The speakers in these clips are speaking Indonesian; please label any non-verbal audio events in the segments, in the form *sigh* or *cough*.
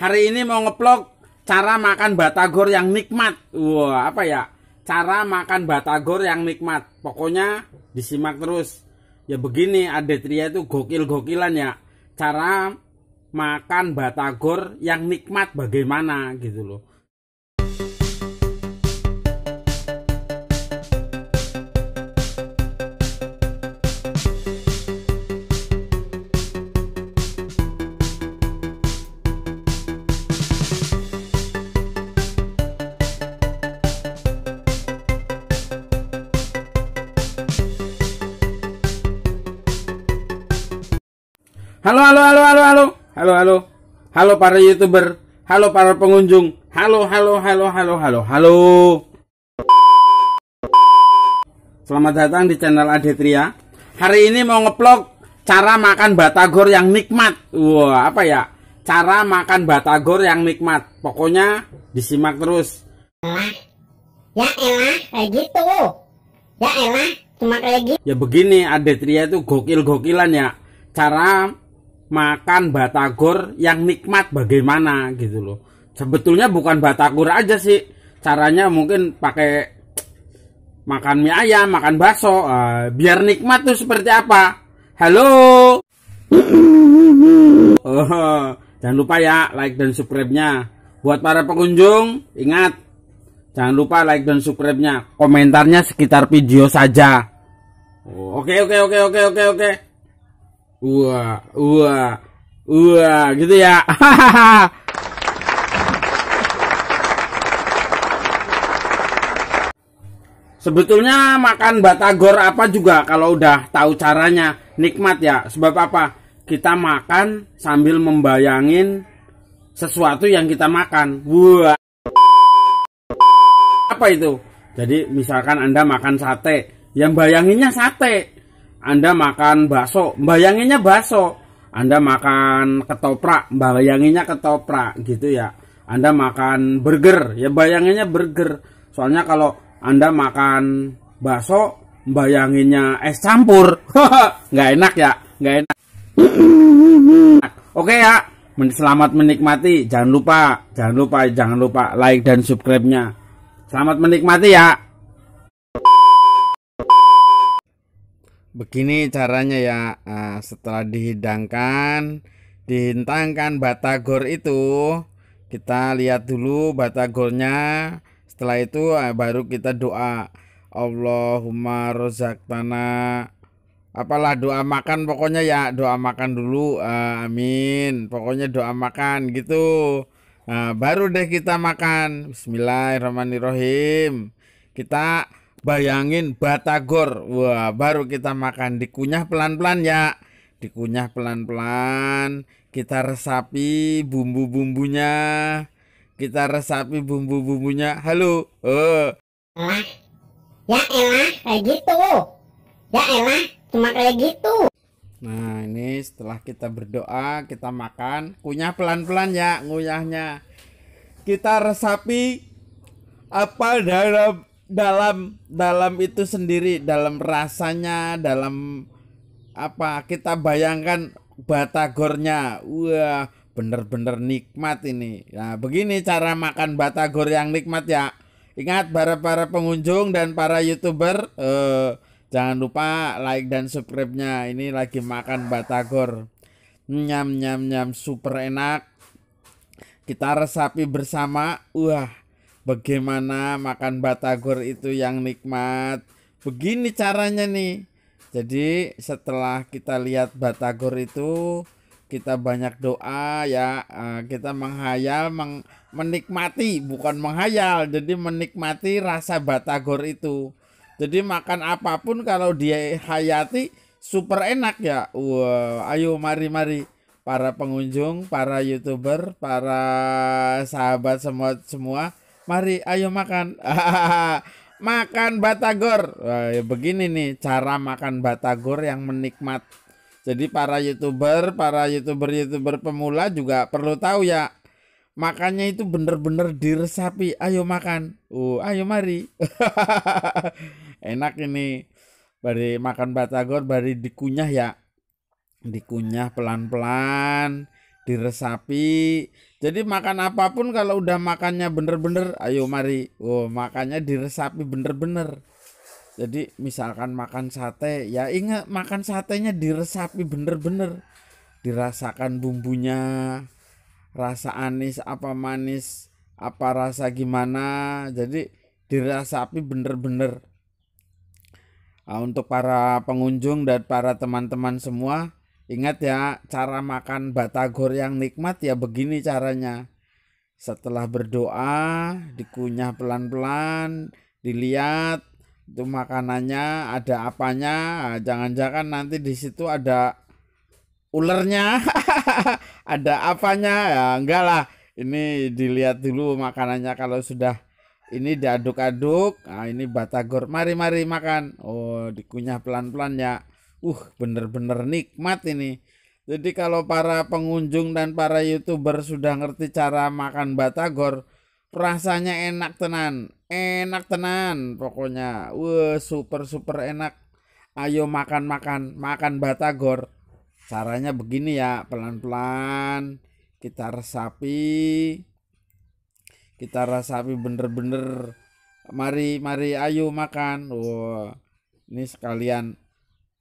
Hari ini mau ngeplok cara makan batagor yang nikmat. Wah, apa ya? Cara makan batagor yang nikmat. Pokoknya disimak terus. Ya begini, Adetria itu gokil-gokilan ya. Cara makan batagor yang nikmat bagaimana gitu loh. Halo, halo, halo, halo, halo. Halo, halo. Halo para YouTuber. Halo para pengunjung. Halo, halo, halo, halo, halo, halo. Selamat datang di channel Adetria. Hari ini mau ngeplok cara makan batagor yang nikmat. Wah, apa ya? Cara makan batagor yang nikmat. Pokoknya disimak terus. Ya elah, kayak gitu. Ya elah, cuma kayak gitu. Ya begini, Adetria itu gokil-gokilan ya. Cara makan batagor yang nikmat bagaimana gitu loh sebetulnya bukan batagor aja sih caranya mungkin pakai makan mie ayam makan bakso uh, biar nikmat tuh seperti apa halo oh, jangan lupa ya like dan subscribe nya buat para pengunjung ingat jangan lupa like dan subscribe nya komentarnya sekitar video saja oke oh, oke okay, oke okay, oke okay, oke oke wah wah wah gitu ya *laughs* Sebetulnya makan batagor apa juga kalau udah tahu caranya nikmat ya. Sebab apa? Kita makan sambil membayangin sesuatu yang kita makan. Wah. Apa itu? Jadi misalkan Anda makan sate, yang bayanginnya sate. Anda makan bakso, bayanginnya bakso. Anda makan ketoprak, bayanginnya ketoprak gitu ya. Anda makan burger, ya bayanginnya burger. Soalnya kalau Anda makan bakso, bayanginnya es campur. *laughs* nggak enak ya, nggak enak. Oke ya, selamat menikmati. Jangan lupa, jangan lupa, jangan lupa like dan subscribe-nya. Selamat menikmati ya. Begini caranya ya. Nah, setelah dihidangkan, dihentangkan batagor itu, kita lihat dulu batagornya. Setelah itu eh, baru kita doa. Allahumma rozak tanah apalah doa makan pokoknya ya doa makan dulu uh, amin pokoknya doa makan gitu nah, baru deh kita makan Bismillahirrahmanirrahim kita Bayangin batagor. Wah, baru kita makan dikunyah pelan-pelan ya. Dikunyah pelan-pelan, kita resapi bumbu-bumbunya. Kita resapi bumbu-bumbunya. Halo. Eh. Elah. Ya elah, kayak gitu. Ya elah, cuma kayak gitu. Nah, ini setelah kita berdoa, kita makan, kunyah pelan-pelan ya, nguyahnya Kita resapi apa dalam dalam dalam itu sendiri dalam rasanya dalam apa kita bayangkan batagornya wah bener-bener nikmat ini nah begini cara makan batagor yang nikmat ya ingat para para pengunjung dan para youtuber eh, jangan lupa like dan subscribe nya ini lagi makan batagor nyam nyam nyam super enak kita resapi bersama wah bagaimana makan batagor itu yang nikmat begini caranya nih jadi setelah kita lihat batagor itu kita banyak doa ya eh, kita menghayal meng, menikmati bukan menghayal jadi menikmati rasa batagor itu jadi makan apapun kalau dia hayati super enak ya wow ayo mari mari para pengunjung para youtuber para sahabat semua semua mari ayo makan *laughs* makan batagor Wah, ya begini nih cara makan batagor yang menikmat jadi para youtuber para youtuber youtuber pemula juga perlu tahu ya makannya itu bener-bener diresapi ayo makan uh ayo mari *laughs* enak ini bari makan batagor bari dikunyah ya dikunyah pelan-pelan diresapi jadi makan apapun kalau udah makannya bener-bener, ayo mari, oh makannya diresapi bener-bener. Jadi misalkan makan sate, ya ingat makan satenya diresapi bener-bener, dirasakan bumbunya, rasa anis apa manis, apa rasa gimana. Jadi dirasapi bener-bener. Nah, untuk para pengunjung dan para teman-teman semua, Ingat ya, cara makan batagor yang nikmat ya begini caranya. Setelah berdoa, dikunyah pelan-pelan, dilihat itu makanannya ada apanya. Nah, jangan-jangan nanti di situ ada ulernya, *laughs* ada apanya ya enggak lah. Ini dilihat dulu makanannya kalau sudah ini diaduk-aduk. Nah, ini batagor. Mari mari makan. Oh, dikunyah pelan-pelan ya uh bener-bener nikmat ini jadi kalau para pengunjung dan para youtuber sudah ngerti cara makan batagor rasanya enak tenan enak tenan pokoknya wah super super enak ayo makan makan makan batagor caranya begini ya pelan-pelan kita resapi kita resapi bener-bener mari mari ayo makan wah ini sekalian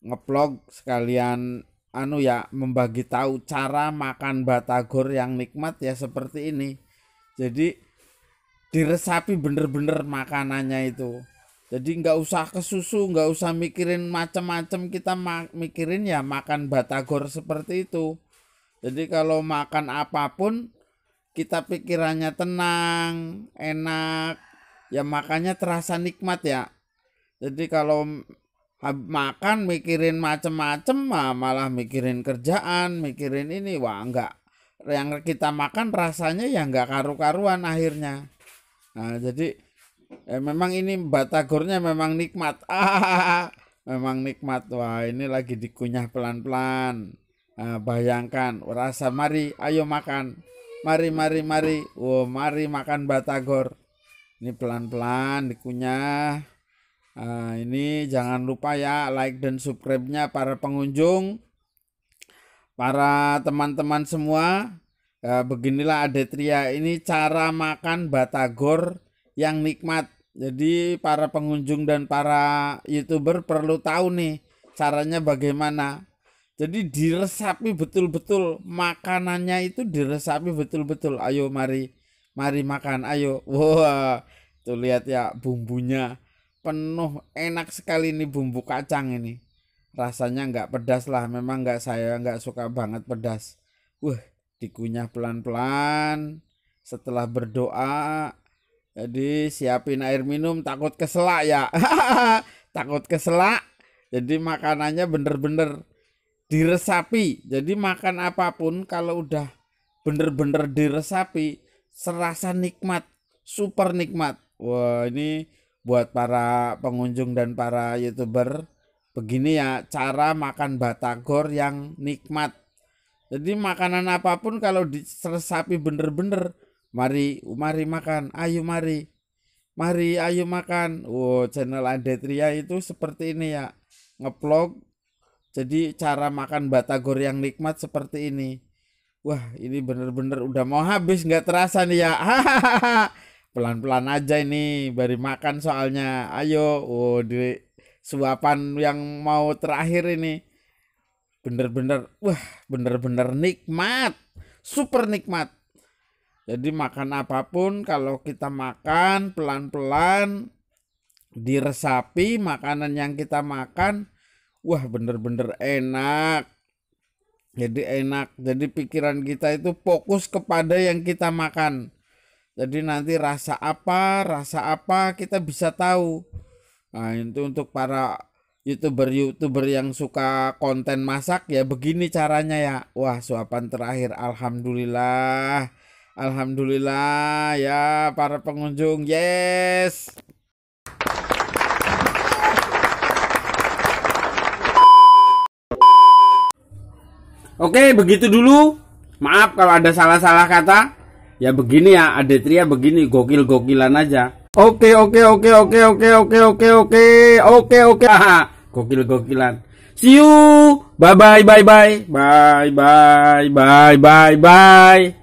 ngeplog sekalian anu ya membagi tahu cara makan batagor yang nikmat ya seperti ini. Jadi diresapi bener-bener makanannya itu. Jadi nggak usah ke susu, nggak usah mikirin macam-macam kita ma mikirin ya makan batagor seperti itu. Jadi kalau makan apapun kita pikirannya tenang, enak, ya makanya terasa nikmat ya. Jadi kalau makan mikirin macem-macem malah mikirin kerjaan mikirin ini wah enggak yang kita makan rasanya ya enggak karu-karuan akhirnya nah, jadi eh, memang ini batagornya memang nikmat ah, *laughs* memang nikmat wah ini lagi dikunyah pelan-pelan nah, bayangkan rasa mari ayo makan mari mari mari wow mari makan batagor ini pelan-pelan dikunyah Nah, ini jangan lupa ya like dan subscribe-nya para pengunjung, para teman-teman semua. Eh, beginilah Adetria ini cara makan batagor yang nikmat. Jadi para pengunjung dan para youtuber perlu tahu nih caranya bagaimana. Jadi diresapi betul-betul makanannya itu diresapi betul-betul. Ayo mari mari makan ayo. Wah, wow. tuh lihat ya bumbunya penuh enak sekali nih bumbu kacang ini rasanya nggak pedas lah memang nggak saya nggak suka banget pedas wah dikunyah pelan-pelan setelah berdoa jadi siapin air minum takut keselak ya *laughs* takut keselak jadi makanannya bener-bener diresapi jadi makan apapun kalau udah bener-bener diresapi serasa nikmat super nikmat wah ini buat para pengunjung dan para youtuber begini ya cara makan batagor yang nikmat jadi makanan apapun kalau diseresapi bener-bener mari mari makan ayo mari mari ayo makan wow channel Andetria itu seperti ini ya ngeplog jadi cara makan batagor yang nikmat seperti ini wah ini bener-bener udah mau habis nggak terasa nih ya hahaha *laughs* pelan-pelan aja ini beri makan soalnya ayo oh di suapan yang mau terakhir ini bener-bener wah bener-bener nikmat super nikmat jadi makan apapun kalau kita makan pelan-pelan diresapi makanan yang kita makan wah bener-bener enak jadi enak jadi pikiran kita itu fokus kepada yang kita makan jadi nanti rasa apa, rasa apa kita bisa tahu. Nah, itu untuk para youtuber-youtuber yang suka konten masak ya begini caranya ya. Wah, suapan terakhir alhamdulillah. Alhamdulillah ya para pengunjung. Yes. Oke, begitu dulu. Maaf kalau ada salah-salah kata ya begini ya adetria ya begini gokil gokilan aja oke oke oke oke oke oke oke oke oke oke gokil gokilan see you bye bye bye bye bye bye bye bye bye